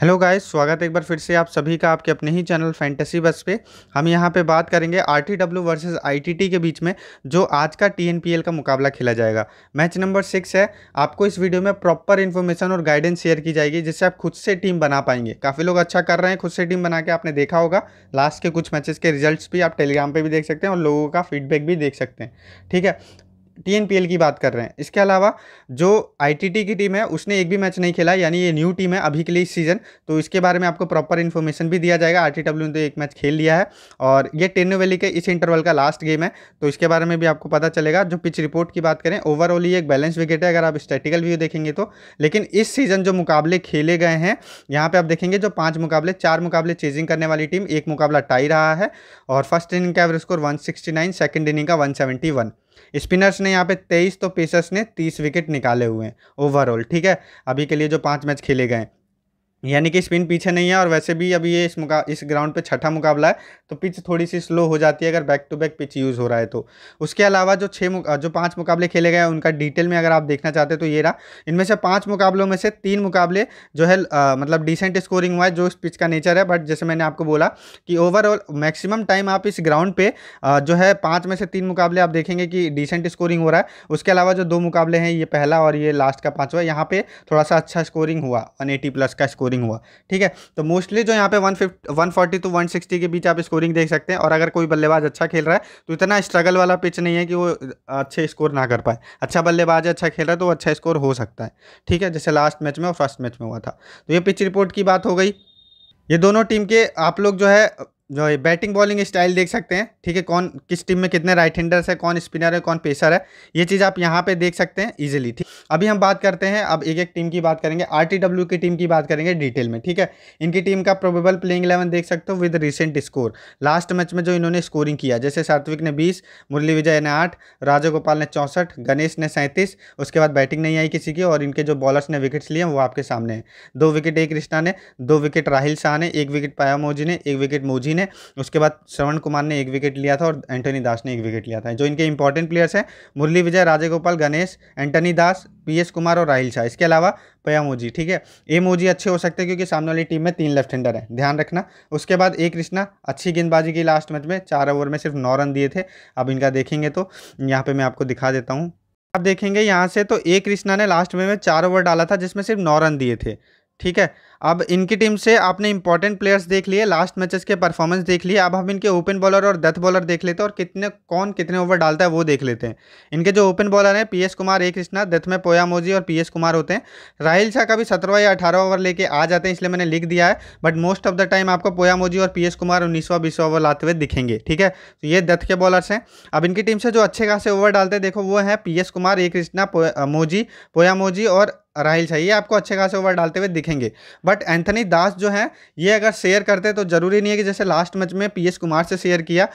hello guys स्वागत है एक बार फिर से आप सभी का आपके अपने ही चैनल फैंटेसी बस पे हम यहाँ पे बात करेंगे आरटीडब्ल्यू वर्सेस आईटीटी के बीच में जो आज का टीएनपीएल का मुकाबला खेला जाएगा मैच नंबर सिक्स है आपको इस वीडियो में प्रॉपर इन्फॉर्मेशन और गाइडेंस शेयर की जाएगी जिससे आप खुद से टीम बना पाएंगे काफ़ी लोग अच्छा कर रहे हैं खुद से टीम बना के आपने देखा होगा लास्ट के कुछ मैचेस के रिजल्ट भी आप टेलीग्राम पर भी देख सकते हैं और लोगों का फीडबैक भी देख सकते हैं ठीक है टीएनपीएल की बात कर रहे हैं इसके अलावा जो आईटीटी की टीम है उसने एक भी मैच नहीं खेला यानी ये न्यू टीम है अभी के लिए इस सीज़न तो इसके बारे में आपको प्रॉपर इन्फॉर्मेशन भी दिया जाएगा आरटीडब्ल्यू ने तो एक मैच खेल लिया है और ये टेन वैली के इस इंटरवल का लास्ट गेम है तो इसके बारे में भी आपको पता चलेगा जो पिच रिपोर्ट की बात करें ओवरऑल ये एक बैलेंस विकेट है अगर आप स्टेटिकल व्यू देखेंगे तो लेकिन इस सीज़न जो मुकाबले खेले गए हैं यहाँ पर आप देखेंगे जो पाँच मुकाबले चार मुकाबले चेजिंग करने वाली टीम एक मुकाबला टाई रहा है और फर्स्ट इनिंग का average score one sixty inning का वन स्पिनर्स ने यहाँ पे तेईस तो पेसर्स ने तीस विकेट निकाले हुए हैं ओवरऑल ठीक है अभी के लिए जो पांच मैच खेले गए हैं यानी कि स्पिन पीछे नहीं है और वैसे भी अभी ये इस मुका इस ग्राउंड पे छठा मुकाबला है तो पिच थोड़ी सी स्लो हो जाती है अगर back to back pitch use हो रहा है तो उसके अलावा जो छः जो पांच मुकाबले खेले गए उनका डिटेल में अगर आप देखना चाहते हैं तो ये रहा इनमें से पांच मुकाबलों में से तीन मुकाबले जो है आ, मतलब डिसेंट स्कोरिंग हुआ है जो इस पिच का नेचर है बट जैसे मैंने आपको बोला कि ओवरऑल मैक्सिमम टाइम आप इस ग्राउंड पर जो है पाँच में से तीन मुकाबले आप देखेंगे कि डिसेंट स्कोरिंग हो रहा है उसके अलावा जो दो मुकाबले हैं ये पहला और ये लास्ट का पाँचवा यहाँ पर थोड़ा सा अच्छा स्कोरिंग हुआ वन प्लस का स्कोरिंग स्कोरिंग हुआ ठीक है तो मोस्टली जो यहाँ पे one one forty to one sixty के बीच आप स्कोरिंग देख सकते हैं और अगर कोई बल्लेबाज अच्छा खेल रहा है तो इतना स्ट्रगल वाला पिच नहीं है कि वो अच्छे स्कोर ना कर पाए अच्छा बल्लेबाज अच्छा खेल रहा है तो अच्छा स्कोर हो सकता है ठीक है जैसे लास्ट मैच में और फर्स्ट मैच में हुआ था तो ये पिच रिपोर्ट की बात हो गई ये दोनों टीम के आप लोग जो है जो है बैटिंग बॉलिंग स्टाइल देख सकते हैं ठीक है कौन किस टीम में कितने राइट हैंडर्स है कौन स्पिनर है कौन पेसर है ये चीज़ आप यहाँ पे देख सकते हैं इजीली ठीक अभी हम बात करते हैं अब एक एक टीम की बात करेंगे आरटीडब्ल्यू की टीम की बात करेंगे डिटेल में ठीक है इनकी टीम का प्रोबेबल प्लेइंग इलेवन देख सकते हो with recent score last match में जो इन्होंने स्कोरिंग किया जैसे सात्विक ने बीस मुरली विजय ने आठ राजा गोपाल ने चौंसठ गणेश ने सैंतीस उसके बाद बैटिंग नहीं आई किसी की और इनके जो बॉलर्स ने विकेट्स लिए वो आपके सामने हैं दो विकेट एक कृष्णा ने दो विकेट राहिल शाह ने एक विकेट पाया मोजी ने एक विकेट मोजी ने उसके बाद श्रवण कुमार ने एक विकेट लिया था और एंटनी दास ने एक विकेट लिया था जो इनके इंपॉर्टेंट प्लेयर्स हैं मुरली विजय राजे गोपाल गणेश एंटनी दास पी एस कुमार और राहिल शाह इसके अलावा पयामोजी ठीक है ए मोजी अच्छे हो सकते हैं क्योंकि सामने वाली टीम में तीन लेफ्ट हैंडर हैं ध्यान रखना उसके बाद ए कृष्णा अच्छी गेंदबाजी की लास्ट मैच में चार ओवर में सिर्फ नौ रन दिए थे अब इनका देखेंगे तो यहाँ पर मैं आपको दिखा देता हूँ आप देखेंगे यहाँ से तो ए कृष्णा ने लास्ट में में चार ओवर डाला था जिसमें सिर्फ नौ रन दिए थे ठीक है अब इनकी टीम से आपने इंपॉर्टेंट प्लेयर्स देख लिए लास्ट मैचेस के परफॉर्मेंस देख लिए अब हम इनके ओपन बॉलर और डेथ बॉलर देख लेते हैं और कितने कौन कितने ओवर डालता है वो देख लेते हैं इनके जो ओपन बॉलर हैं PS Kumar A Krishna death में पोया मोजी और पीएस कुमार होते हैं राहिल शाह का भी सत्रह या अठारह ओवर लेके आ जाते हैं इसलिए मैंने लिख दिया है but most of the time आपको पोया मोजी और पी कुमार उन्नीसवा बीसवा ओवर लाते हुए दिखेंगे ठीक है तो ये डेथ के बॉलर्स हैं अब इनकी टीम से जो अच्छे खासे ओवर डालते हैं देखो वो हैं पी कुमार ए कृष्णा मोजी पोया मोजी और राहिल चाहिए आपको अच्छे खासे ओवर डालते हुए दिखेंगे बट एंथनी दास जो है ये अगर शेयर करते तो ज़रूरी नहीं है कि जैसे लास्ट मैच में पीएस कुमार से शेयर किया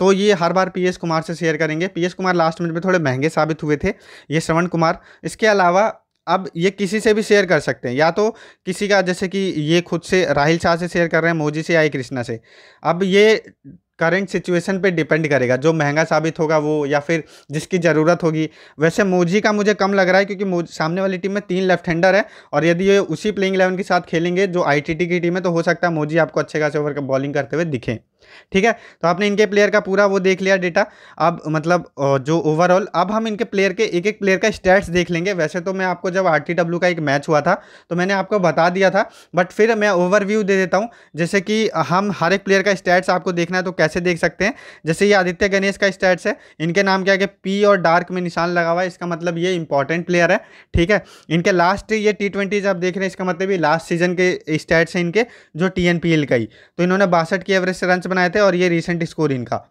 तो ये हर बार पीएस कुमार से शेयर करेंगे पीएस कुमार लास्ट मैच में थोड़े महंगे साबित हुए थे ये श्रवण कुमार इसके अलावा अब ये किसी से भी शेयर कर सकते हैं या तो किसी का जैसे कि ये खुद से राहिल शाह से शेयर कर रहे हैं मोजी से या कृष्णा से अब ये करंट सिचुएशन पे डिपेंड करेगा जो महंगा साबित होगा वो या फिर जिसकी ज़रूरत होगी वैसे मोजी का मुझे कम लग रहा है क्योंकि सामने वाली टीम में तीन लेफ्ट हैंडर है और यदि ये उसी प्लेइंग इलेवन के साथ खेलेंगे जो आईटीटी की टीम है तो हो सकता है मोजी आपको अच्छे खासे ओवर का बॉलिंग करते हुए दिखें ठीक है तो आपने इनके प्लेयर का पूरा वो देख लिया डेटा अब मतलब जो ओवरऑल अब हम इनके प्लेयर के एक एक प्लेयर का स्टैट्स देख लेंगे वैसे तो मैं आपको जब आर का एक मैच हुआ था तो मैंने आपको बता दिया था बट फिर मैं ओवरव्यू दे देता हूँ जैसे कि हम हर एक प्लेयर का स्टैट्स आपको देखना है तो कैसे देख सकते हैं जैसे ये आदित्य गणेश का स्टैट्स है इनके नाम क्या है पी और डार्क में निशान लगा हुआ है इसका मतलब ये इंपॉर्टेंट प्लेयर है ठीक है इनके लास्ट ये टी ट्वेंटीज आप देख रहे हैं इसका मतलब ये लास्ट सीजन के स्टैट्स हैं इनके जो टी एन पी एल का ही तो इन्होंने बासठ की एवरेज रन बनाए थे और ये रिसेंट स्कोर इनका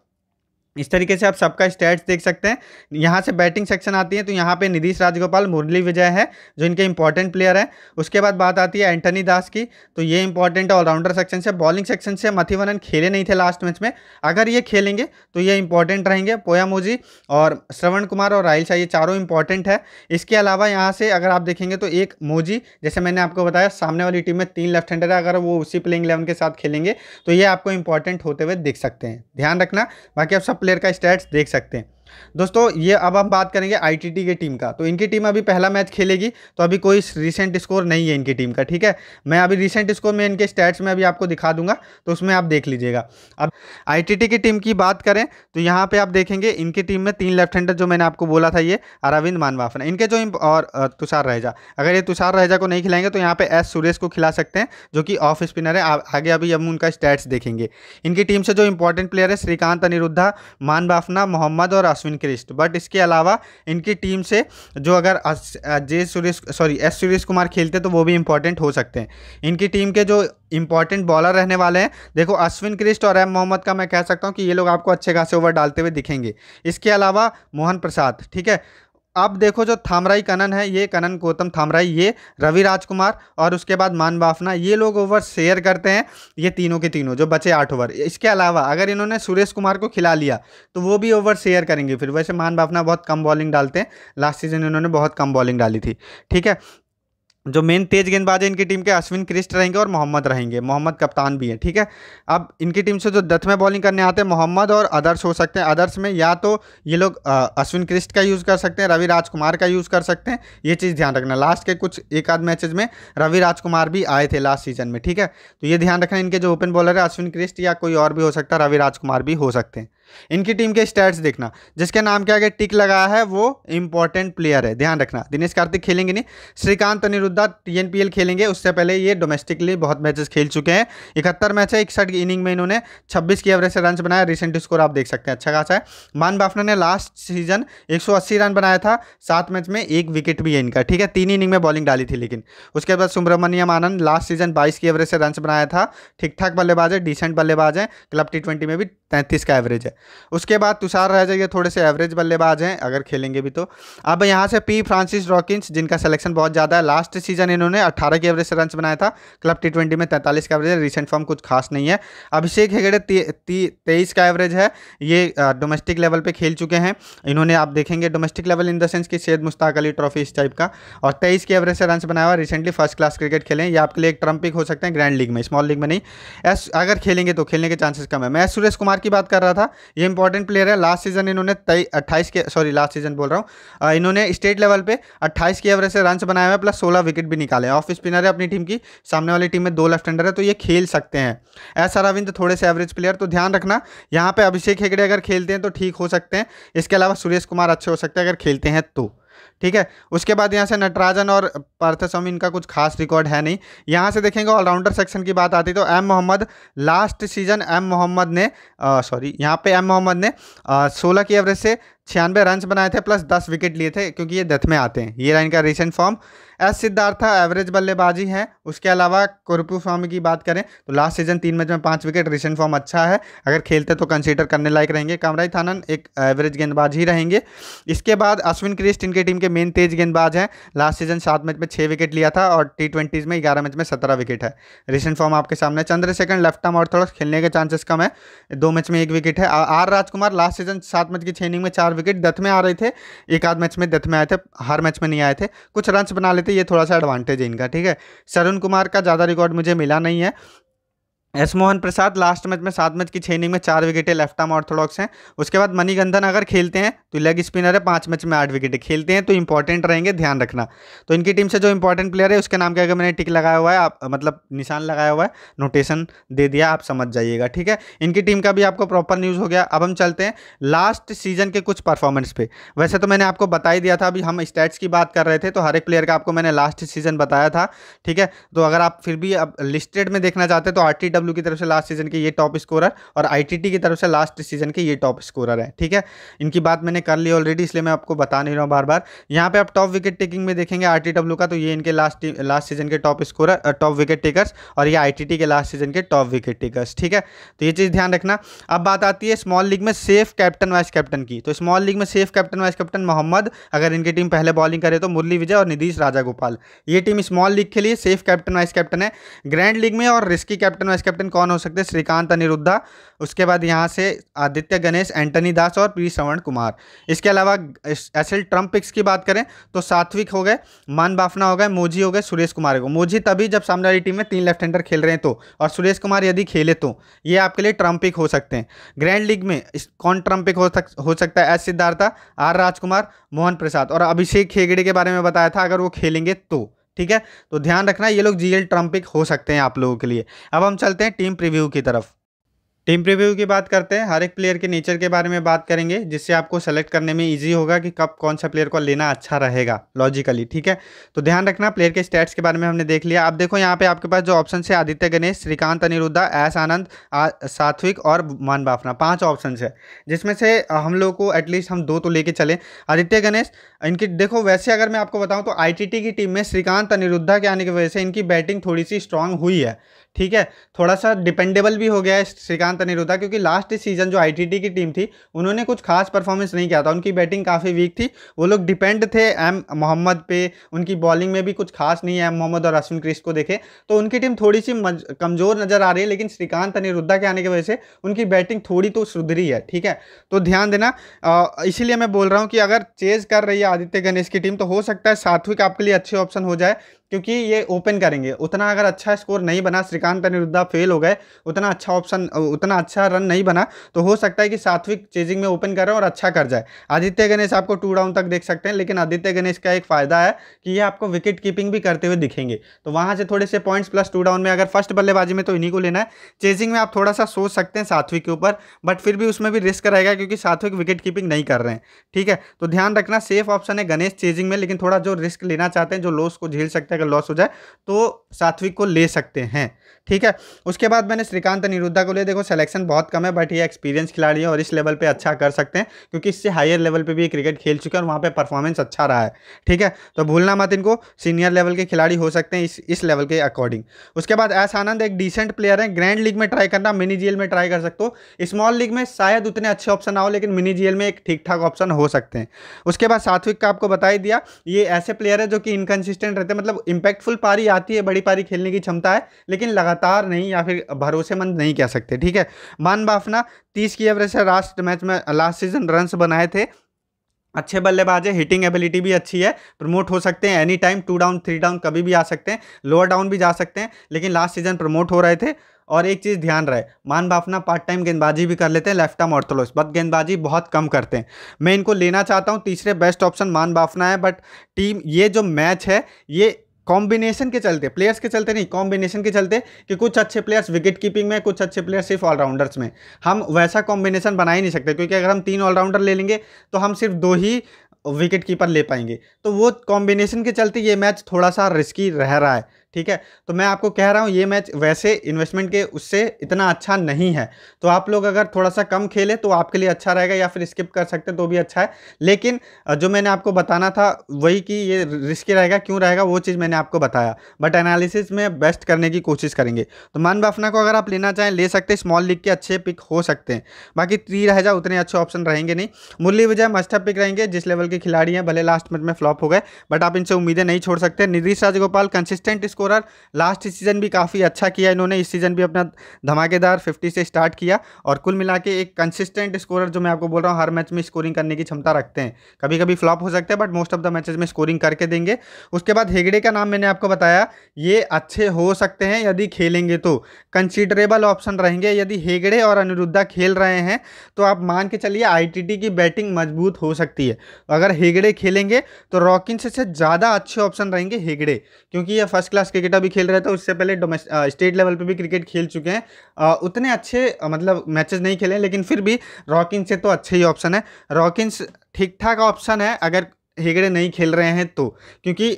इस तरीके से आप सबका स्टैट्स देख सकते हैं यहाँ से बैटिंग सेक्शन आती है तो यहाँ पे निधीश राजगोपाल मुरली विजय है जो इनके इंपॉर्टेंट प्लेयर हैं उसके बाद बात आती है एंटनी दास की तो ये इंपॉर्टेंट ऑलराउंडर सेक्शन से बॉलिंग सेक्शन से मथिवनन खेले नहीं थे लास्ट मैच में अगर ये खेलेंगे तो ये इंपॉर्टेंट रहेंगे पोयामोजी और श्रवण कुमार और राहिल शाह ये चारों इंपॉर्टेंट है इसके अलावा यहाँ से अगर आप देखेंगे तो एक मोजी जैसे मैंने आपको बताया सामने वाली टीम में तीन लेफ्ट हैंडर है अगर वो उसी प्लेइंग इलेवन के साथ खेलेंगे तो ये आपको इंपॉर्टेंट होते हुए देख सकते हैं ध्यान रखना बाकी आप सब प्लेयर का स्टैट्स देख सकते हैं दोस्तों ये अब हम बात करेंगे आईटीटी की टीम का तो इनकी टीम अभी पहला मैच खेलेगी तो अभी कोई रिसेंट स्कोर नहीं है इनकी टीम का ठीक है मैं अभी रिसेंट स्कोर में इनके स्टैट्स में अभी आपको दिखा दूंगा तो उसमें आप देख लीजिएगा अब आईटीटी की टीम की बात करें तो यहाँ पर आप देखेंगे इनकी टीम में तीन लेफ्ट हैंडर जो मैंने आपको बोला था ये अरविंद मानवाफन इनके जो और तुषार रहेजा अगर ये तुषार रहेजा को नहीं खिलाएंगे तो यहाँ पर एस सुरेश को खिला सकते हैं जो कि ऑफ स्पिनर है आगे अभी हम उनका स्टैट्स देखेंगे इनकी टीम से जो इंपॉर्टेंट प्लेयर है श्रीकांत अनिरुद्धा मान बाफना मोहम्मद और अश्विन क्रिस्ट बट इसके अलावा इनकी टीम से जो अगर J Suresh sorry S Suresh Kumar खेलते तो वो भी इंपॉर्टेंट हो सकते हैं इनकी टीम के जो इंपॉर्टेंट बॉलर रहने वाले हैं देखो अश्विन क्रिस्ट और एम मोहम्मद का मैं कह सकता हूँ कि ये लोग आपको अच्छे खासे ओवर डालते हुए दिखेंगे इसके अलावा मोहन प्रसाद ठीक है अब देखो जो थामराई कनन है ये कनन गौतम थामराई ये रवि राजकुमार और उसके बाद मान बाफना ये लोग ओवर शेयर करते हैं ये तीनों के तीनों जो बचे आठ ओवर इसके अलावा अगर इन्होंने सुरेश कुमार को खिला लिया तो वो भी ओवर शेयर करेंगे फिर वैसे मान बाफना बहुत कम बॉलिंग डालते हैं लास्ट सीजन इन्होंने बहुत कम बॉलिंग डाली थी ठीक है जो मेन तेज गेंदबाज है इनकी टीम के अश्विन क्रिस्ट रहेंगे और मोहम्मद रहेंगे मोहम्मद कप्तान भी है ठीक है अब इनकी टीम से जो दसवें में बॉलिंग करने आते हैं मोहम्मद और अदर्स हो सकते हैं अदर्स में या तो ये लोग अश्विन क्रिस्ट का यूज़ कर सकते हैं रवि राजकुमार का यूज़ कर सकते हैं ये चीज़ ध्यान रखना लास्ट के कुछ एक आध मैचेज में रवि राजकुमार भी आए थे लास्ट सीजन में ठीक है तो ये ध्यान रखना इनके जो ओपन बॉलर है अश्विन क्रिस्ट या कोई और भी हो सकता है रवि राजकुमार भी हो सकते हैं इनकी टीम के स्टैट्स देखना जिसके नाम के आगे टिक लगाया है वो इंपॉर्टेंट प्लेयर है ध्यान रखना दिनेश कार्तिक खेलेंगे नहीं श्रीकांत अनिरुद्धा टी खेलेंगे उससे पहले ये डोमेस्टिकली बहुत मैचेस खेल चुके हैं इकहत्तर मैच है इकसठ इनिंग में इन्होंने छब्बीस की एवरेज से रन बनाया रिसेंट स्कोर आप देख सकते हैं अच्छा खासा है मान बाफना ने लास्ट सीजन एक रन बनाया था सात मैच में एक विकेट भी है इनका ठीक है तीन इनिंग में बॉलिंग डाली थी लेकिन उसके बाद सुब्रमण्यम आनंद लास्ट सीजन बाईस की एवरेज से रन बनाया था ठीक ठाक बल्लेबाज है डिसेंट बल्लेबाज है क्लब टी में भी तैंतीस का एवरेज है उसके बाद तुषार रह जाइए थोड़े से एवरेज बल्लेबाज हैं अगर खेलेंगे भी तो अब यहाँ से पी फ्रांसिस रॉकिंस जिनका सिलेक्शन बहुत ज़्यादा है लास्ट सीजन इन्होंने अट्ठारह के एवरेज से रन बनाया था क्लब टी ट्वेंटी में तैंतालीस का एवरेज है रिसेंट फॉर्म कुछ खास नहीं है अभिषेक हेगड़े तेईस का एवरेज है ये डोमेस्टिक लेवल पर खेल चुके हैं इन्होंने आप देखेंगे domestic level in the sense कि सैद मुश्ताक अली ट्रॉफी इस टाइप का और तेईस के एवरेज से रन बनाया हुआ रिसेंटली फर्स्ट क्लास क्रिकेट खेलें ये आपके लिए एक ट्रंपिक हो सकते हैं ग्रैंड लीग में स्मॉल लीग में नहीं एस अगर खेलेंगे तो खेलने के चांसेस कम है मैं सुरेश कुमार की बात कर रहा था ये इंपॉर्टेंट प्लेयर है लास्ट सीजन इन्होंने अट्ठाईस के सॉरी लास्ट सीजन बोल रहा हूँ इन्होंने स्टेट लेवल पे अट्ठाईस के एवरेज से रन बनाए हुए प्लस सोलह विकेट भी निकाले ऑफ स्पिनर है अपनी टीम की सामने वाली टीम में दो लेफ्ट हैंडर है तो ये खेल सकते हैं एस अरविंद थोड़े से एवरेज प्लेयर तो ध्यान रखना यहाँ पर अभिषेक हेगड़े अगर खेलते हैं तो ठीक हो सकते हैं इसके अलावा सुरेश कुमार अच्छे हो सकते हैं अगर खेलते हैं तो ठीक है उसके बाद यहाँ से नटराजन और पार्थस्वामी इनका कुछ खास रिकॉर्ड है नहीं यहाँ से देखेंगे ऑलराउंडर सेक्शन की बात आती तो M Mohammed last season M Mohammed ने सॉरी यहाँ पे एम मोहम्मद ने सोलह की एवरेज से छियानवे रन बनाए थे प्लस दस विकेट लिए थे क्योंकि ये डेथ में आते हैं ये रहा इनका recent form S Siddhartha average बल्लेबाजी है उसके अलावा कुरपू स्वामी की बात करें तो लास्ट सीजन तीन मैच में पाँच विकेट रिसेंट फॉर्म अच्छा है अगर खेलते तो कंसीडर करने लायक रहेंगे कामराई थानन एक एवरेज गेंदबाज ही रहेंगे इसके बाद अश्विन क्रिस्ट इनके टीम के मेन तेज गेंदबाज हैं लास्ट सीजन सात मैच में छः विकेट लिया था और टी ट्वेंटीज़ में ग्यारह मैच में सत्रह विकेट है रिसेंट फॉर्म आपके सामने चंद्रशेखर लेफ्ट आर्म और थोड़ा खेलने के चांसेस कम है दो मैच में एक विकेट है आर राजकुमार लास्ट सीजन सात मैच की छह इनिंग में चार विकेट डेथ में आ रहे थे एक आध मैच में डेथ में आए थे हर मैच में नहीं आए थे कुछ रन बना लेते ये थोड़ा सा एडवांटेज है इनका ठीक है शरुण कुमार का ज़्यादा रिकॉर्ड मुझे मिला नहीं है S Mohan Prasad last match में सात मैच की छह इनिंग में चार विकेटें लेफ्ट आर्म ऑर्थोडॉक्स हैं उसके बाद मनीगंधन अगर खेलते हैं तो लेग स्पिनर है पाँच मैच में आठ विकेटें खेलते हैं तो इंपॉर्टेंट रहेंगे ध्यान रखना तो इनकी टीम से जो इंपॉर्टेंट प्लेयर है उसके नाम के अगर मैंने टिक लगाया हुआ है आप मतलब निशान लगाया हुआ है नोटेशन दे दिया आप समझ जाइएगा ठीक है इनकी टीम का भी आपको प्रॉपर न्यूज़ हो गया अब हम चलते हैं लास्ट सीजन के कुछ परफॉर्मेंस पे वैसे तो मैंने आपको बता ही दिया था अभी हम स्टैट्स की बात कर रहे थे तो हर एक प्लेयर का आपको मैंने लास्ट सीजन बताया था ठीक है तो अगर आप फिर भी अब लिस्टेड में देखना चाहते हैं तो आर की तरफ से लास्ट सीजन के ये टॉप स्कोरर और आईटीटी की तरफ से लास्ट सीजन के ये टॉप स्कोरर है ठीक है इनकी बात मैंने कर ली ऑलरेडी इसलिए मैं आपको बता नहीं रहा हूँ बार बार यहाँ पे आप टॉप विकेट टेकिंग में देखेंगे आर का तो ये इनके लास्ट लास्ट सीजन के top scorer top wicket takers और ये आई के लास्ट सीजन के टॉप विकेट टेकर्स ठीक है तो ये चीज़ ध्यान रखना अब बात आती है स्मॉल लीग में सेफ कैप्टन वाइस कैप्टन की तो स्मॉल लीग में safe captain vice captain Mohammed अगर इनकी टीम पहले बॉलिंग करे तो मुरली विजय और नीतीश राजा गोपाल ये टीम स्मॉल लीग के लिए सेफ कैप्टन वाइस कैप्टन है ग्रैंड लीग में और risky captain vice captain captain कौन हो सकते हैं श्रीकांत अनिरुद्धा उसके बाद यहाँ से आदित्य गणेश एंटनी दास और पी श्रवण कुमार इसके अलावा एल ट्रम्प पिक्स की बात करें तो सात्विक हो गए मान बाफना हो गए मोजी हो गए सुरेश कुमार हो मोजी तभी जब सामने वाली टीम में तीन लेफ्ट हैंडर खेल रहे हैं तो और सुरेश कुमार यदि खेले तो ये आपके लिए ट्रम्प पिक हो सकते हैं ग्रैंड लीग में कौन ट्रम्प पिक हो, हो सकता है एस सिद्धार्था आर राजकुमार मोहन प्रसाद और अभिषेक खेगड़े के बारे में बताया था अगर वो खेलेंगे तो ठीक है तो ध्यान रखना ये लोग जीएल ट्रम्पिक हो सकते हैं आप लोगों के लिए अब हम चलते हैं टीम प्रीव्यू की तरफ टीम प्रीव्यू की बात करते हैं हर एक प्लेयर के नेचर के बारे में बात करेंगे जिससे आपको सेलेक्ट करने में इजी होगा कि कब कौन सा प्लेयर को लेना अच्छा रहेगा लॉजिकली ठीक है तो ध्यान रखना प्लेयर के स्टैट्स के बारे में हमने देख लिया अब देखो यहाँ पे आपके पास जो ऑप्शन है आदित्य गणेश श्रीकांत अनिरुद्धा एस आनंद सात्विक और मान बाफना पाँच ऑप्शन है जिसमें से हम लोग को एटलीस्ट हम दो तो लेके चले आदित्य गणेश इनकी देखो वैसे अगर मैं आपको बताऊँ तो आई की टीम में श्रीकांत अनिरुद्धा के आने की वजह से इनकी बैटिंग थोड़ी सी स्ट्रांग हुई है ठीक है थोड़ा सा डिपेंडेबल भी हो गया है श्रीकांत अनिरुद्धा क्योंकि लास्ट सीजन जो आईटीटी की टीम थी उन्होंने कुछ खास परफॉर्मेंस नहीं किया था उनकी बैटिंग काफ़ी वीक थी वो लोग डिपेंड थे एम मोहम्मद पे उनकी बॉलिंग में भी कुछ खास नहीं है एम मोहम्मद और अश्विन क्रिस को देखे तो उनकी टीम थोड़ी सी कमज़ोर नज़र आ रही है लेकिन श्रीकांत अनिरुद्धा के आने की वजह से उनकी बैटिंग थोड़ी तो सुधरी है ठीक है तो ध्यान देना इसीलिए मैं बोल रहा हूँ कि अगर चेज कर रही है आदित्य गणेश की टीम तो हो सकता है सात्विक आपके लिए अच्छे ऑप्शन हो जाए क्योंकि ये ओपन करेंगे उतना अगर अच्छा स्कोर नहीं बना श्रीकांत अनिरुद्धा फेल हो गए उतना अच्छा ऑप्शन उतना अच्छा रन नहीं बना तो हो सकता है कि सात्विक चेजिंग में ओपन करें और अच्छा कर जाए आदित्य गणेश आपको टू डाउन तक देख सकते हैं लेकिन आदित्य गणेश का एक फ़ायदा है कि ये आपको विकेट कीपिंग भी करते हुए दिखेंगे तो वहाँ से थोड़े से पॉइंट्स प्लस टू डाउन में अगर फर्स्ट बल्लेबाजी में तो इन्हीं को लेना है चेजिंग में आप थोड़ा सा सोच सकते हैं सात्विक के ऊपर बट फिर भी उसमें भी रिस्क रहेगा क्योंकि सात्विक विकेट कीपिंग नहीं कर रहे हैं ठीक है तो ध्यान रखना सेफ ऑप्शन है गणेश चेजिंग में लेकिन थोड़ा जो रिस्क लेना चाहते हैं जो लॉस को झेल सकते हैं का लॉस हो जाए तो सात्विक को ले सकते हैं ठीक है उसके बाद मैंने श्रीकांत अनिरुद्धा को लिया देखो सिलेक्शन बहुत कम है बट ये एक्सपीरियंस खिलाड़ी है और इस लेवल पे अच्छा कर सकते हैं क्योंकि इससे हायर लेवल पे भी क्रिकेट खेल चुके हैं और वहाँ पे परफॉर्मेंस अच्छा रहा है ठीक है तो भूलना मत इनको सीनियर लेवल के खिलाड़ी हो सकते हैं इस इस लेवल के अकॉर्डिंग उसके बाद एस आनंद एक डिसेंट प्लेयर है ग्रैंड लीग में ट्राई करना मिनी जीएल में ट्राई कर सकते हो स्मॉल लीग में शायद उतने अच्छे ऑप्शन ना हो लेकिन मिनी जीएल में एक ठीक ठाक ऑप्शन हो सकते हैं उसके बाद सात्विक का आपको बताई दिया ये ऐसे प्लेयर है जो कि इनकन्सिस्टेंट रहते हैं मतलब इंपैक्टफुल पारी आती है बड़ी पारी खेलने की क्षमता है लेकिन लगातार लगातार नहीं या फिर भरोसेमंद नहीं कह सकते ठीक है मान बाफना तीस की एवरेज से लास्ट मैच में लास्ट सीजन रन्स बनाए थे अच्छे बल्लेबाज है हिटिंग एबिलिटी भी अच्छी है प्रमोट हो सकते हैं any time two down three down कभी भी आ सकते हैं लोअर डाउन भी जा सकते हैं लेकिन लास्ट सीजन प्रमोट हो रहे थे और एक चीज़ ध्यान रहे मान बाफना पार्ट टाइम गेंदबाजी भी कर लेते हैं लेफ्ट आर्म ऑर्थोलोस बट गेंदबाजी बहुत कम करते हैं मैं इनको लेना चाहता हूं तीसरे बेस्ट ऑप्शन मान बाफना है बट टीम ये जो मैच है ये कॉम्बिनेशन के चलते प्लेयर्स के चलते नहीं कॉम्बिनेशन के चलते कि कुछ अच्छे प्लेयर्स विकेट कीपिंग में कुछ अच्छे प्लेयर्स सिर्फ ऑलराउंडर्स में हम वैसा कॉम्बिनेशन बना ही नहीं सकते क्योंकि अगर हम तीन ऑलराउंडर ले लेंगे तो हम सिर्फ दो ही विकेट कीपर ले पाएंगे तो वो कॉम्बिनेशन के चलते ये मैच थोड़ा सा रिस्की रह रहा है ठीक है तो मैं आपको कह रहा हूँ ये मैच वैसे इन्वेस्टमेंट के उससे इतना अच्छा नहीं है तो आप लोग अगर थोड़ा सा कम खेले तो आपके लिए अच्छा रहेगा या फिर स्किप कर सकते तो भी अच्छा है लेकिन जो मैंने आपको बताना था वही कि ये रिस्की रहेगा क्यों रहेगा वो चीज़ मैंने आपको बताया बट एनालिसिस में बेस्ट करने की कोशिश करेंगे तो मान बाफना को अगर आप लेना चाहें ले सकते हैं स्मॉल लीग के अच्छे पिक हो सकते हैं बाकी रह रहेजा उतने अच्छे ऑप्शन रहेंगे नहीं मुरली विजय मस्टअप पिक रहेंगे जिस लेवल के खिलाड़ी हैं भले लास्ट मैच में फ्लॉप हो गए बट आप इनसे उम्मीदें नहीं छोड़ सकते Nidhi Rajagopal consistent score scorer last season भी काफ़ी अच्छा किया इन्होंने इस सीज़न भी अपना धमाकेदार फिफ्टी से स्टार्ट किया और कुल मिला के एक कंसिस्टेंट स्कोरर जो मैं आपको बोल रहा हूँ हर मैच में स्कोरिंग करने की क्षमता रखते हैं कभी कभी फ्लॉप हो सकते हैं but most of the matches में स्कोरिंग करके देंगे उसके बाद हेगड़े का नाम मैंने आपको बताया ये अच्छे हो सकते हैं यदि खेलेंगे तो कंसिडरेबल ऑप्शन रहेंगे यदि हेगड़े और अनिरुद्धा खेल रहे हैं तो आप मान के चलिए आई की बैटिंग मजबूत हो सकती है अगर हेगड़े खेलेंगे तो रॉकिंग से ज़्यादा अच्छे ऑप्शन रहेंगे हेगड़े क्योंकि ये फर्स्ट क्लास क्रिकेट अभी खेल रहे थे तो उससे पहले स्टेट लेवल पे भी क्रिकेट खेल चुके हैं उतने अच्छे मतलब मैचेस नहीं खेले लेकिन फिर भी रॉकिन्स से तो अच्छे ही ऑप्शन है रॉकिन्स ठीक ठाक ऑप्शन है अगर हेगड़े नहीं खेल रहे हैं तो क्योंकि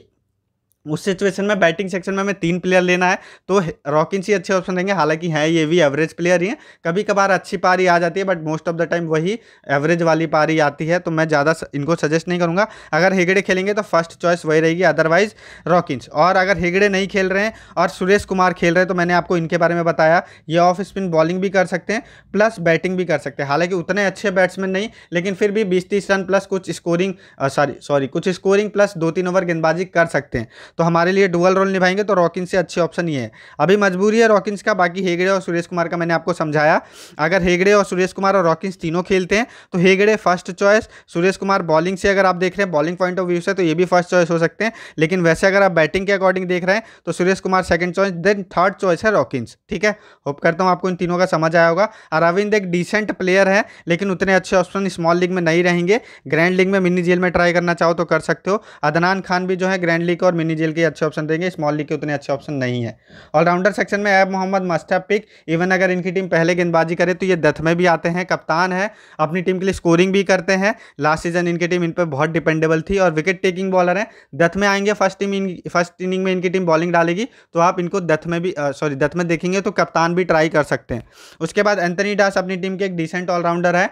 उस सिचुएशन में बैटिंग सेक्शन में हमें तीन प्लेयर लेना है तो रॉकिंस ही अच्छे ऑप्शन रहेंगे हालांकि हैं ये भी एवरेज प्लेयर ही हैं कभी कभार अच्छी पारी आ जाती है but most of the time वही एवरेज वाली पारी आती है तो मैं ज़्यादा इनको सजेस्ट नहीं करूँगा अगर हेगड़े खेलेंगे तो फर्स्ट चॉइस वही रहेगी अदरवाइज रॉकिंस और अगर हेगड़े नहीं खेल रहे हैं और सुरेश कुमार खेल रहे हैं तो मैंने आपको इनके बारे में बताया ये ऑफ स्पिन बॉलिंग भी कर सकते हैं प्लस बैटिंग भी कर सकते हैं हालांकि उतने अच्छे बैट्समैन नहीं लेकिन फिर भी बीस तीस रन प्लस कुछ स्कोरिंग सॉरी सॉरी कुछ स्कोरिंग प्लस दो तीन ओवर गेंदबाजी कर सकते हैं तो हमारे लिए डुअल रोल निभाएंगे तो रॉकिंस से अच्छे ऑप्शन ये है अभी मजबूरी है रॉकिंस का बाकी हेगड़े और सुरेश कुमार का मैंने आपको समझाया अगर हेगड़े और सुरेश कुमार और रॉकिंस तीनों खेलते हैं तो Hegde first choice Suresh Kumar bowling से अगर आप देख रहे हैं बॉलिंग पॉइंट ऑफ व्यू से तो ये भी फर्स्ट चॉइस हो सकते हैं लेकिन वैसे अगर आप बैटिंग के अकॉर्डिंग देख रहे हैं तो Suresh Kumar second choice then third choice है रॉकिन्स ठीक है होप करता हूँ आपको इन तीनों का समझ आया होगा अरविंद एक डिसेंट प्लेयर है लेकिन उतने अच्छे ऑप्शन स्मॉल लीग में नहीं रहेंगे ग्रैंड लीग में मिनी जेल में ट्राई करना चाहो तो कर सकते हो अदनान खान भी जो है ग्रैंड लीग और मिनी जेल मिडल के अच्छे ऑप्शन देंगे स्मॉल लीग के उतने अच्छे ऑप्शन नहीं है ऑलराउंडर सेक्शन में ऐब मोहम्मद मस्टा पिक इवन अगर इनकी टीम पहले गेंदबाजी करे तो ये दथ में भी आते हैं कप्तान है अपनी टीम के लिए स्कोरिंग भी करते हैं लास्ट सीजन इनकी टीम इन पर बहुत डिपेंडेबल थी और विकेट टेकिंग बॉलर हैं दथ में आएंगे फर्स्ट टीम फर्स्ट इनिंग में इनकी टीम बॉलिंग डालेगी तो आप इनको दथ में भी सॉरी दथ में देखेंगे तो कप्तान भी ट्राई कर सकते हैं उसके बाद एंथनी डास अपनी टीम के एक डिसेंट ऑलराउंडर है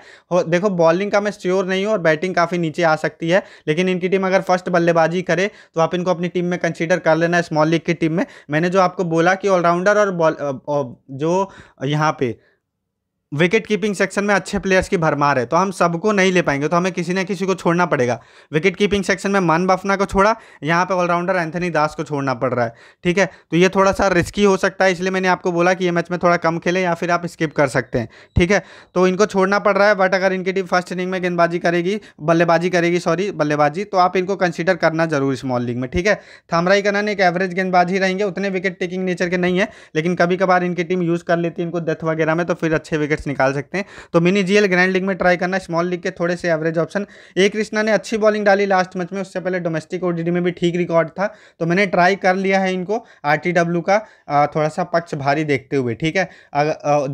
देखो बॉलिंग का मैं स्योर नहीं हूँ और बैटिंग काफ़ी नीचे आ सकती है लेकिन इनकी टीम अगर फर्स्ट बल्लेबाजी करे तो आप इनको अपनी टीम में में कंसीडर कर लेना स्मॉल लीग की टीम में मैंने जो आपको बोला कि ऑलराउंडर और, और जो यहाँ पे विकेट कीपिंग सेक्शन में अच्छे प्लेयर्स की भरमार है तो हम सबको नहीं ले पाएंगे तो हमें किसी न किसी को छोड़ना पड़ेगा विकेट कीपिंग सेक्शन में मान बफना को छोड़ा यहाँ पे ऑलराउंडर एंथनी दास को छोड़ना पड़ रहा है ठीक है तो ये थोड़ा सा रिस्की हो सकता है इसलिए मैंने आपको बोला कि ये मैच में थोड़ा कम खेलें या फिर आप स्किप कर सकते हैं ठीक है तो इनको छोड़ना पड़ रहा है बट अगर इनकी टीम फर्स्ट इनिंग में गेंदबाजी करेगी बल्लेबाजी करेगी सॉरी बल्लेबाजी तो आप इनको कंसिडर करना जरूर स्मॉल लीग में ठीक है थामराई कनन एक एवरेज गेंदबाजी रहेंगे उतने विकेट टेकिंग नेचर के नहीं है लेकिन कभी कभार इनकी टीम यूज़ कर लेती है इनको डेथ वगैरह में तो फिर अच्छे विकेट निकाल सकते हैं तो मिनी जीएल ग्रैंड लीग में ट्राई करना स्मॉल लीग के थोड़े से एवरेज ऑप्शन ए कृष्णा ने अच्छी बॉलिंग डाली लास्ट मैच में उससे पहले डोमेस्टिक ओडीडी में भी ठीक रिकॉर्ड था तो मैंने ट्राई कर लिया है इनको आर का थोड़ा सा पक्ष भारी देखते हुए ठीक है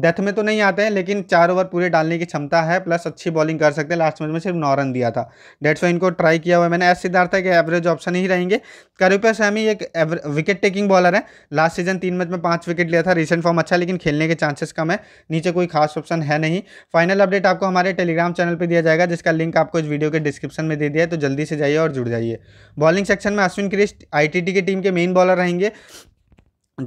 डेथ में तो नहीं आते हैं लेकिन चार ओवर पूरे डालने की क्षमता है प्लस अच्छी बॉलिंग कर सकते हैं लास्ट मैच में सिर्फ नौ रन दिया था डेट सो इनको ट्राई किया हुआ मैंने ऐसे सिद्धार्थ है कि एवरेज ऑप्शन ही रहेंगे करूपा सैमी एक विकेट टेकिंग बॉलर है लास्ट सीजन तीन मैच में पांच विकेट लिया था रिसेंट फॉर्म अच्छा लेकिन खेलने के चांसेस कम है नीचे कोई खास लास्ट ऑप्शन है नहीं फाइनल अपडेट आपको हमारे टेलीग्राम चैनल पर दिया जाएगा जिसका लिंक आपको इस वीडियो के डिस्क्रिप्शन में दे दिया है तो जल्दी से जाइए और जुड़ जाइए बॉलिंग सेक्शन में अश्विन क्रिस्ट आईटीटी की टीम के मेन बॉलर रहेंगे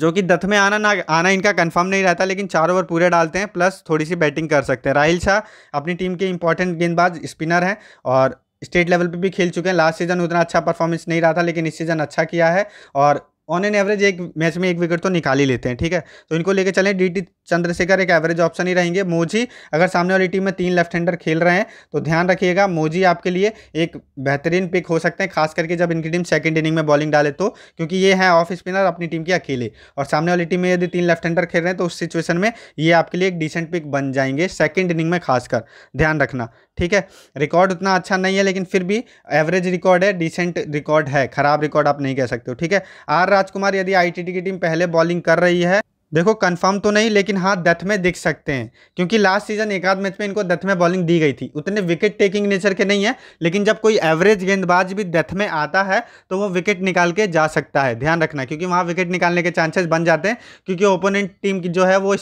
जो कि दथ में आना ना आना इनका कंफर्म नहीं रहता लेकिन चार ओवर पूरे डालते हैं प्लस थोड़ी सी बैटिंग कर सकते हैं राहिल शाह अपनी टीम के इंपॉर्टेंट गेंदबाज स्पिनर हैं और स्टेट लेवल पे भी खेल चुके हैं लास्ट सीजन उतना अच्छा परफॉर्मेंस नहीं रहा था लेकिन इस सीज़न अच्छा किया है और ऑन एन एवरेज एक मैच में एक विकेट तो निकाल ही लेते हैं ठीक है तो इनको लेके चलें डी टी चंद्रशेखर एक एवरेज ऑप्शन ही रहेंगे मोजी अगर सामने वाली टीम में तीन लेफ्ट हैंडर खेल रहे हैं तो ध्यान रखिएगा मोजी आपके लिए एक बेहतरीन पिक हो सकते हैं खास करके जब इनकी टीम सेकेंड इनिंग में बॉलिंग डाले तो क्योंकि ये है ऑफ स्पिनर अपनी टीम के अकेले और सामने वाली टीम में यदि तीन लेफ्ट हैंडर खेल रहे हैं तो उस सिचुएशन में ये आपके लिए एक डिसेंट पिक बन जाएंगे सेकेंड इनिंग में खासकर ध्यान रखना ठीक है रिकॉर्ड उतना अच्छा नहीं है लेकिन फिर भी एवरेज रिकॉर्ड है डिसेंट रिकॉर्ड है खराब रिकॉर्ड आप नहीं कह सकते हो ठीक है आर राजकुमार यदि आईटीटी की टीम पहले बॉलिंग कर रही है देखो कंफर्म तो नहीं लेकिन हाँ डेथ में दिख सकते हैं क्योंकि लास्ट सीजन एक आध मैच में इनको डेथ में बॉलिंग दी गई थी उतने विकेट टेकिंग नेचर के नहीं है लेकिन जब कोई एवरेज गेंदबाज भी डेथ में आता है तो वो विकेट निकाल के जा सकता है ध्यान रखना क्योंकि वहाँ विकेट निकालने के चांसेस बन जाते हैं क्योंकि ओपोनेंट टीम की जो है वो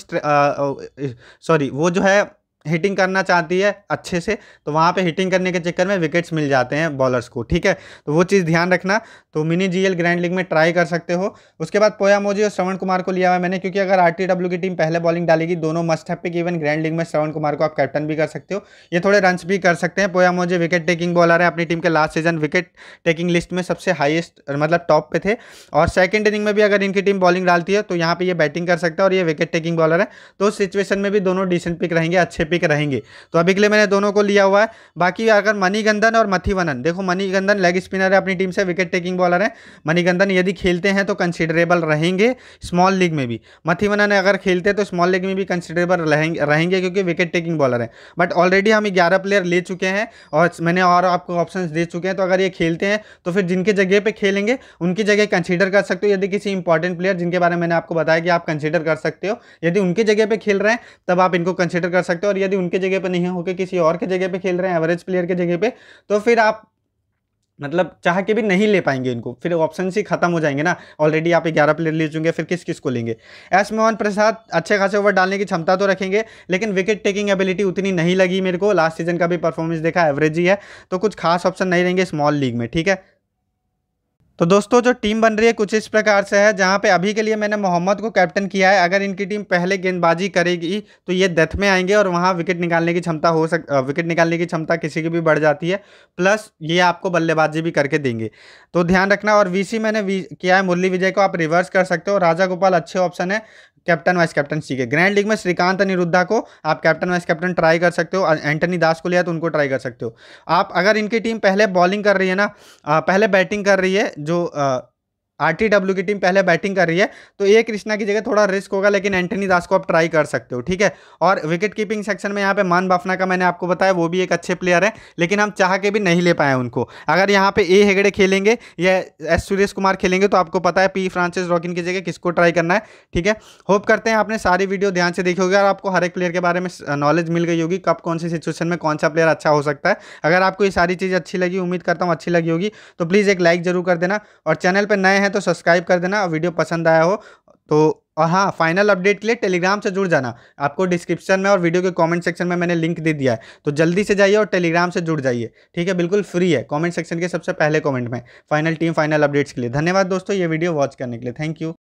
सॉरी वो जो है हिटिंग करना चाहती है अच्छे से तो वहाँ पे हिटिंग करने के चक्कर में विकेट्स मिल जाते हैं बॉलर्स को ठीक है तो वो चीज़ ध्यान रखना तो मिनी जीएल ग्रैंड लीग में ट्राई कर सकते हो उसके बाद पोया मोजी और श्रवण कुमार को लिया हुआ मैंने क्योंकि अगर आरटीडब्ल्यू की टीम पहले बॉलिंग डालेगी दोनों मस्ट है पिक इवन ग्रैंड लीग में श्रवण कुमार को आप कैप्टन भी कर सकते हो ये थोड़े रन्स भी कर सकते हैं पोया मोजी विकेट टेकिंग बॉलर है अपनी टीम के last season wicket taking list में सबसे हाइस्ट मतलब टॉप पे थे और सेकेंड इनिंग में भी अगर इनकी टीम बॉलिंग डालती है तो यहाँ पर ये बैटिंग कर सकता है और ये विकेट टेकिंग बॉलर है तो उस सिचुएशन में भी दोनों डिसेंट पिक रहेंगे अच्छे पिक रहेंगे तो अभी के लिए मैंने दोनों को लिया हुआ है बाकी अगर मनीगंधन और मथिवनन देखो मनीगंधन लेग स्पिनर है अपनी टीम से विकेट टेकिंग बॉलर है मनीगंधन यदि खेलते हैं तो कंसिडरेबल रहेंगे स्मॉल लीग में भी मथिवनन अगर खेलते हैं तो स्मॉल लीग में भी कंसिडरेबल रहेंगे क्योंकि विकेट टेकिंग बॉलर है बट ऑलरेडी हम ग्यारह प्लेयर ले चुके हैं और मैंने और आपको ऑप्शन दे चुके हैं तो अगर ये खेलते हैं तो फिर जिनके जगह पर खेलेंगे उनकी जगह कंसिडर कर सकते हो यदि किसी इंपॉर्टेंट प्लेयर जिनके बारे में मैंने आपको बताया कि आप कंसिडर कर सकते हो यदि उनकी जगह पर खेल रहे हैं तब आप इनको कंसिडर कर सकते हो और यदि उनके जगह पर नहीं होकर किसी और के जगह पर खेल रहे हैं एवरेज प्लेयर के जगह पर तो फिर आप मतलब चाह के भी नहीं ले पाएंगे इनको फिर ऑप्शन ही खत्म हो जाएंगे ना ऑलरेडी आप ग्यारह प्लेयर ले चुके फिर किस किस को लेंगे एस मोहन प्रसाद अच्छे खासे ओवर डालने की क्षमता तो रखेंगे लेकिन विकेट टेकिंग एबिलिटी उतनी नहीं लगी मेरे को लास्ट सीजन का भी परफॉर्मेंस देखा एवरेज ही है तो कुछ खास ऑप्शन नहीं रहेंगे स्मॉल लीग में ठीक है तो दोस्तों जो टीम बन रही है कुछ इस प्रकार से है जहाँ पे अभी के लिए मैंने मोहम्मद को कैप्टन किया है अगर इनकी टीम पहले गेंदबाजी करेगी तो ये डेथ में आएंगे और वहाँ विकेट निकालने की क्षमता हो सक विकेट निकालने की क्षमता किसी की भी बढ़ जाती है प्लस ये आपको बल्लेबाजी भी करके देंगे तो ध्यान रखना और वी मैंने वी किया है मुरली विजय को आप रिवर्स कर सकते हो राजा गोपाल अच्छे ऑप्शन है कैप्टन वाइस कैप्टन सी के ग्रैंड लीग में श्रीकांत अनिरुद्धा को आप कैप्टन वाइस कैप्टन ट्राई कर सकते हो एंटनी दास को लिया तो उनको ट्राई कर सकते हो आप अगर इनकी टीम पहले बॉलिंग कर रही है ना पहले बैटिंग कर रही है जो आरटीडब्ल्यू की टीम पहले बैटिंग कर रही है तो ए कृष्णा की जगह थोड़ा रिस्क होगा लेकिन एंटनी दास को आप ट्राई कर सकते हो ठीक है और विकेट कीपिंग सेक्शन में यहाँ पे मान बाफना का मैंने आपको बताया वो भी एक अच्छे प्लेयर है लेकिन हम चाह के भी नहीं ले पाए उनको अगर यहाँ पे ए हेगड़े खेलेंगे या एस सुरेश कुमार खेलेंगे तो आपको पता है पी फ्रांसिस रॉकिन की जगह किसको ट्राई करना है ठीक है होप करते हैं आपने सारी वीडियो ध्यान से देखी होगी और आपको हर एक प्लेयर के बारे में नॉलेज मिल गई होगी कब कौन सी सिचुएशन में कौन सा प्लेयर अच्छा हो सकता है अगर आपको ये सारी चीज़ अच्छी लगी उम्मीद करता हूँ अच्छी लगी होगी तो प्लीज़ एक लाइक जरूर कर देना और चैनल पर नए हैं तो सब्सक्राइब कर देना और वीडियो पसंद आया हो तो और हाँ फाइनल अपडेट के लिए टेलीग्राम से जुड़ जाना आपको डिस्क्रिप्शन में और वीडियो के कमेंट सेक्शन में मैंने लिंक दे दिया है तो जल्दी से जाइए और टेलीग्राम से जुड़ जाइए ठीक है बिल्कुल फ्री है कमेंट सेक्शन के सबसे पहले कमेंट में फाइनल टीम फाइनल अपडेट्स के लिए धन्यवाद दोस्तों ये वीडियो वॉच करने के लिए थैंक यू